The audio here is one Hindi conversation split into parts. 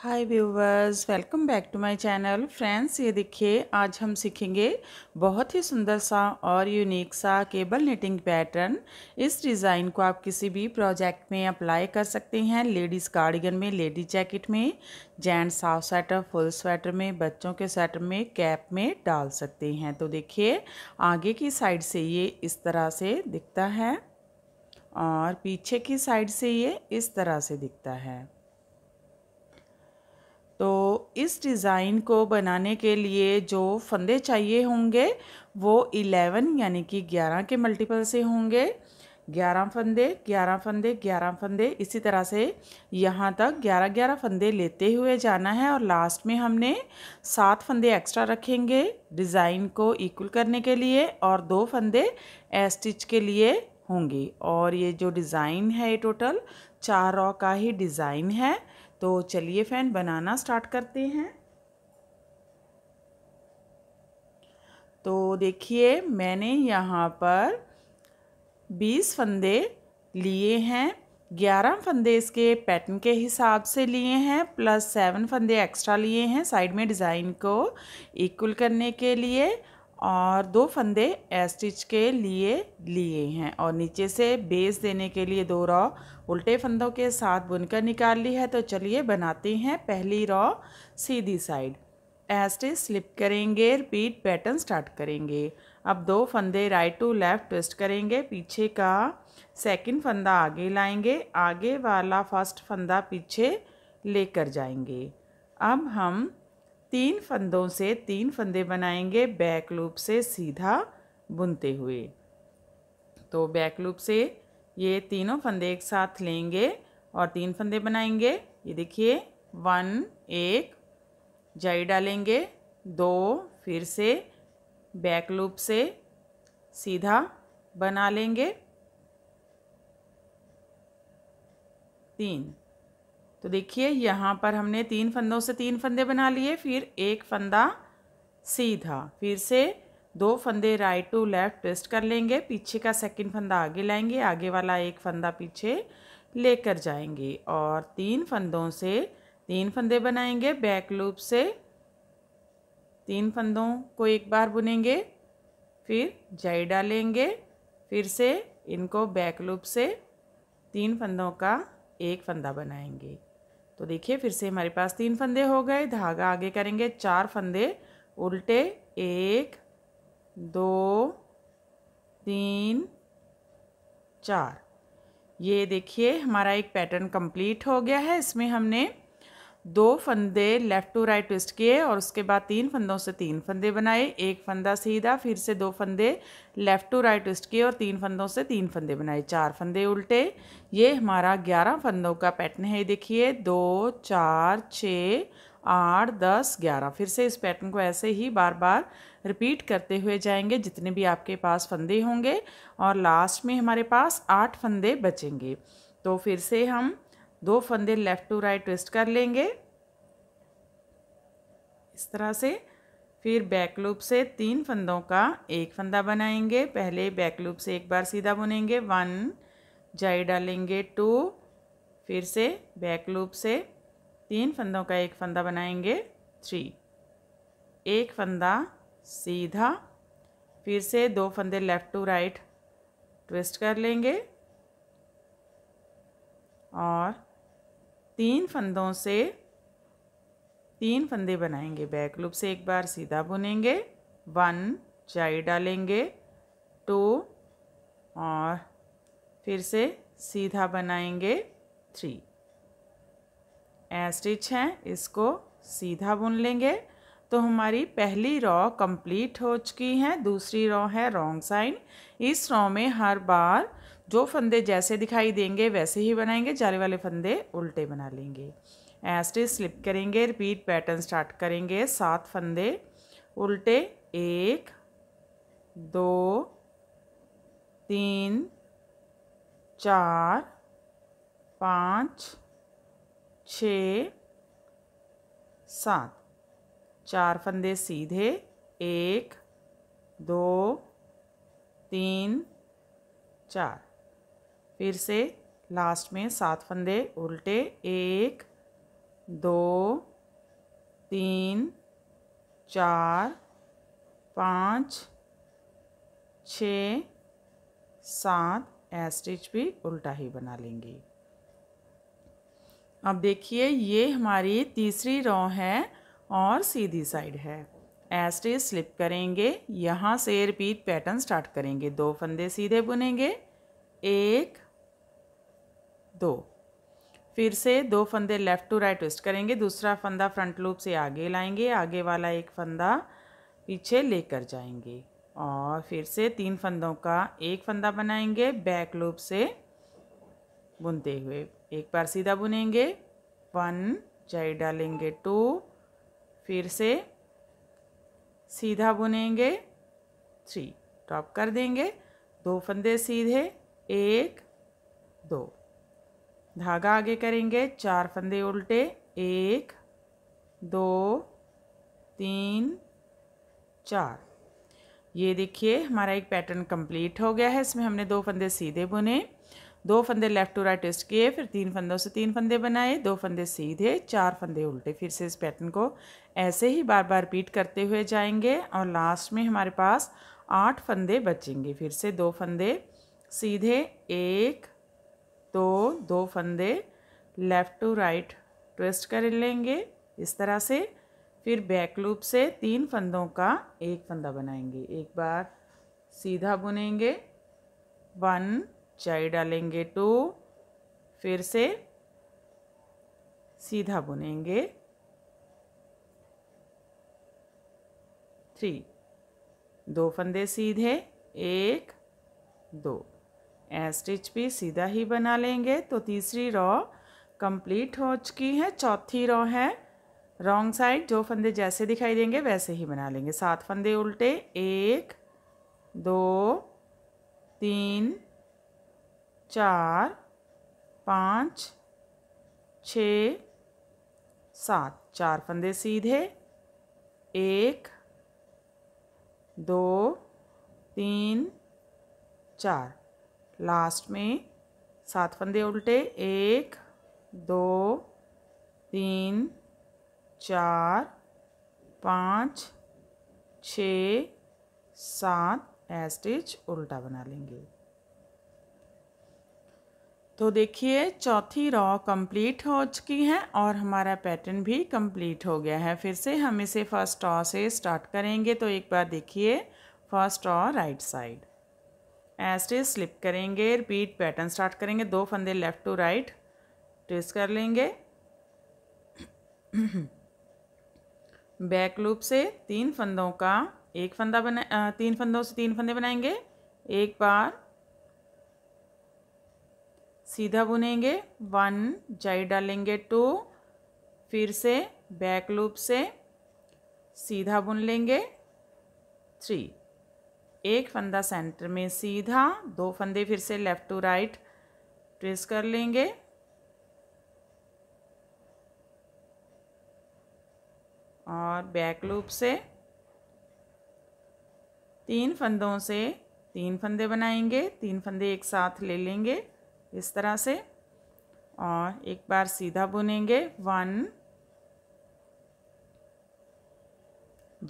hi viewers welcome back to my channel friends ये देखिए आज हम सीखेंगे बहुत ही सुंदर सा और यूनिक सा केबल नेटिंग पैटर्न इस डिज़ाइन को आप किसी भी प्रोजेक्ट में अप्लाई कर सकते हैं लेडीज़ कार्डिगन में लेडीज़ जैकेट में gents half sweater full sweater में बच्चों के स्वेटर में कैप में डाल सकते हैं तो देखिए आगे की साइड से ये इस तरह से दिखता है और पीछे की साइड से ये इस तरह से दिखता है तो इस डिज़ाइन को बनाने के लिए जो फंदे चाहिए होंगे वो इलेवन यानी कि ग्यारह के मल्टीपल से होंगे ग्यारह फंदे ग्यारह फंदे ग्यारह फंदे इसी तरह से यहाँ तक ग्यारह ग्यारह फंदे लेते हुए जाना है और लास्ट में हमने सात फंदे एक्स्ट्रा रखेंगे डिज़ाइन को इक्वल करने के लिए और दो फंदे एस्टिच के लिए होंगे और ये जो डिज़ाइन है ये टोटल चार रॉ का ही डिज़ाइन है तो चलिए फैन बनाना स्टार्ट करते हैं तो देखिए मैंने यहाँ पर बीस फंदे लिए हैं ग्यारह फंदे इसके पैटर्न के हिसाब से लिए हैं प्लस सेवन फंदे एक्स्ट्रा लिए हैं साइड में डिज़ाइन को इक्वल करने के लिए और दो फंदे स्टिच के लिए लिए हैं और नीचे से बेस देने के लिए दो रॉ उल्टे फंदों के साथ बुनकर निकाल ली है तो चलिए बनाते हैं पहली रॉ सीधी साइड एस्टिच स्लिप करेंगे रिपीट पैटर्न स्टार्ट करेंगे अब दो फंदे राइट टू लेफ़्ट ट्विस्ट करेंगे पीछे का सेकंड फंदा आगे लाएंगे आगे वाला फर्स्ट फंदा पीछे लेकर जाएंगे अब हम तीन फंदों से तीन फंदे बनाएंगे बैक लूप से सीधा बुनते हुए तो बैक लूप से ये तीनों फंदे एक साथ लेंगे और तीन फंदे बनाएंगे ये देखिए वन एक जाई डालेंगे दो फिर से बैक लूप से सीधा बना लेंगे तीन तो देखिए यहाँ पर हमने तीन फंदों से तीन फंदे बना लिए फिर एक फंदा सीधा फिर से दो फंदे राइट टू लेफ़्ट ट्विस्ट कर लेंगे पीछे का सेकंड फंदा आगे लाएंगे आगे वाला एक फंदा पीछे लेकर जाएंगे और तीन फंदों से तीन फंदे बनाएंगे बैक लूप से तीन फंदों को एक बार बुनेंगे फिर जाई डालेंगे फिर से इनको बैक लूप से तीन फंदों का एक फंदा बनाएंगे तो देखिए फिर से हमारे पास तीन फंदे हो गए धागा आगे करेंगे चार फंदे उल्टे एक दो तीन चार ये देखिए हमारा एक पैटर्न कंप्लीट हो गया है इसमें हमने दो फंदे लेफ़्ट टू राइट ट्विस्ट किए और उसके बाद तीन फंदों से तीन फंदे बनाए एक फंदा सीधा फिर से दो फंदे लेफ़्ट टू राइट ट्विस्ट किए और तीन फंदों से तीन फंदे बनाए चार फंदे उल्टे ये हमारा ग्यारह फंदों का पैटर्न है देखिए दो चार छ आठ दस ग्यारह फिर से इस पैटर्न को ऐसे ही बार बार रिपीट करते हुए जाएंगे जितने भी आपके पास फंदे होंगे और लास्ट में हमारे पास आठ फंदे बचेंगे तो फिर से हम दो फंदे लेफ़्ट टू राइट ट्विस्ट कर लेंगे इस तरह से फिर बैक लूप से तीन फंदों का एक फंदा बनाएंगे पहले बैक लूप से एक बार सीधा बुनेंगे वन जाई डालेंगे टू फिर से बैक लूप से तीन फंदों का एक फंदा बनाएंगे थ्री एक फंदा सीधा फिर से दो फंदे लेफ़्ट टू राइट ट्विस्ट कर लेंगे और तीन फंदों से तीन फंदे बनाएंगे बैक लूप से एक बार सीधा बुनेंगे वन चाई डालेंगे टू और फिर से सीधा बनाएंगे थ्री ए स्टिच है इसको सीधा बुन लेंगे तो हमारी पहली रॉ कंप्लीट हो चुकी है दूसरी रॉ है रॉन्ग साइड इस रॉ में हर बार जो फंदे जैसे दिखाई देंगे वैसे ही बनाएंगे जाले वाले फंदे उल्टे बना लेंगे ऐसे स्लिप करेंगे रिपीट पैटर्न स्टार्ट करेंगे सात फंदे उल्टे एक दो तीन चार पाँच छ सात चार फंदे सीधे एक दो तीन चार फिर से लास्ट में सात फंदे उल्टे एक दो तीन चार पाँच छ सात स्टिच भी उल्टा ही बना लेंगे अब देखिए ये हमारी तीसरी रो है और सीधी साइड है एस्टिच स्लिप करेंगे यहाँ से रिपीट पैटर्न स्टार्ट करेंगे दो फंदे सीधे बुनेंगे एक दो फिर से दो फंदे लेफ़्ट टू राइट ट्विस्ट करेंगे दूसरा फंदा फ्रंट लूप से आगे लाएंगे आगे वाला एक फंदा पीछे लेकर जाएंगे और फिर से तीन फंदों का एक फंदा बनाएंगे बैक लूप से बुनते हुए एक बार सीधा बुनेंगे वन जाई डालेंगे टू फिर से सीधा बुनेंगे थ्री टॉप कर देंगे दो फंदे सीधे एक दो धागा आगे करेंगे चार फंदे उल्टे एक दो तीन चार ये देखिए हमारा एक पैटर्न कंप्लीट हो गया है इसमें हमने दो फंदे सीधे बुने दो फंदे लेफ़्ट टू राइट ट्विस्ट किए फिर तीन फंदों से तीन फंदे बनाए दो फंदे सीधे चार फंदे उल्टे फिर से इस पैटर्न को ऐसे ही बार बार रिपीट करते हुए जाएंगे और लास्ट में हमारे पास आठ फंदे बचेंगे फिर से दो फंदे सीधे एक तो दो फंदे लेफ़्ट टू राइट ट्विस्ट कर लेंगे इस तरह से फिर बैक लूप से तीन फंदों का एक फंदा बनाएंगे एक बार सीधा बुनेंगे वन चाई डालेंगे टू फिर से सीधा बुनेंगे थ्री दो फंदे सीधे एक दो स्टिच भी सीधा ही बना लेंगे तो तीसरी रॉ कंप्लीट हो चुकी है चौथी रॉ है रॉन्ग साइड जो फंदे जैसे दिखाई देंगे वैसे ही बना लेंगे सात फंदे उल्टे एक दो तीन चार पाँच छ सात चार फंदे सीधे एक दो तीन चार लास्ट में सात फंदे उल्टे एक दो तीन चार पाँच छ सात एस्टिच उल्टा बना लेंगे तो देखिए चौथी रॉ कंप्लीट हो चुकी है और हमारा पैटर्न भी कंप्लीट हो गया है फिर से हम इसे फर्स्ट रॉ से स्टार्ट करेंगे तो एक बार देखिए फर्स्ट रॉ राइट साइड ऐसे स्लिप करेंगे रिपीट पैटर्न स्टार्ट करेंगे दो फंदे लेफ़्ट टू राइट ट्रेस कर लेंगे बैक लूप से तीन फंदों का एक फंदा बना तीन फंदों से तीन फंदे बनाएंगे एक बार सीधा बुनेंगे वन जाई डालेंगे टू फिर से बैक लूप से सीधा बुन लेंगे थ्री एक फंदा सेंटर में सीधा दो फंदे फिर से लेफ़्ट टू राइट ट्रेस कर लेंगे और बैक लूप से तीन फंदों से तीन फंदे बनाएंगे तीन फंदे एक साथ ले लेंगे इस तरह से और एक बार सीधा बुनेंगे वन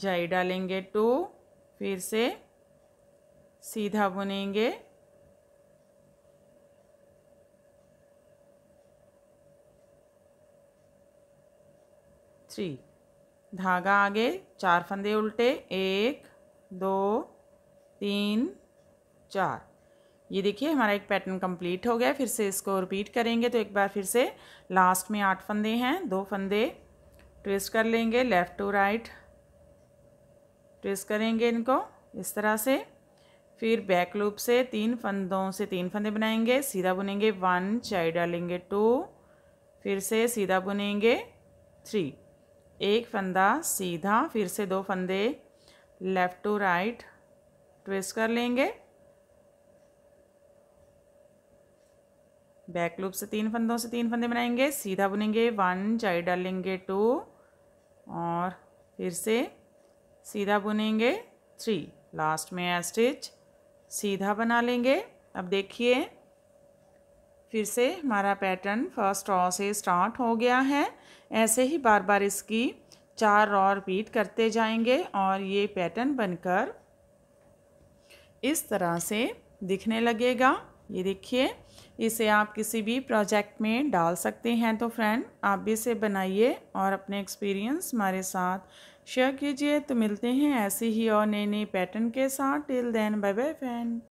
जाई डालेंगे टू फिर से सीधा बुनेंगे थ्री धागा आगे चार फंदे उल्टे एक दो तीन चार ये देखिए हमारा एक पैटर्न कंप्लीट हो गया फिर से इसको रिपीट करेंगे तो एक बार फिर से लास्ट में आठ फंदे हैं दो फंदे ट्विस्ट कर लेंगे लेफ़्ट टू राइट ट्विस्ट करेंगे इनको इस तरह से फिर बैक लूप से तीन फंदों से तीन फंदे बनाएंगे सीधा बुनेंगे वन चाई डालेंगे टू फिर से सीधा बुनेंगे थ्री एक फंदा सीधा फिर से दो फंदे लेफ़्ट टू राइट ट्विस्ट कर लेंगे बैक लूप से तीन फंदों से तीन फंदे बनाएंगे सीधा बुनेंगे वन चाई डालेंगे टू और फिर से सीधा बुनेंगे थ्री लास्ट में स्टिच सीधा बना लेंगे अब देखिए फिर से हमारा पैटर्न फर्स्ट रॉ से स्टार्ट हो गया है ऐसे ही बार बार इसकी चार रॉ रिपीट करते जाएंगे और ये पैटर्न बनकर इस तरह से दिखने लगेगा ये देखिए इसे आप किसी भी प्रोजेक्ट में डाल सकते हैं तो फ्रेंड आप भी इसे बनाइए और अपने एक्सपीरियंस हमारे साथ शेयर कीजिए तो मिलते हैं ऐसे ही और नए नए पैटर्न के साथ till then bye bye friend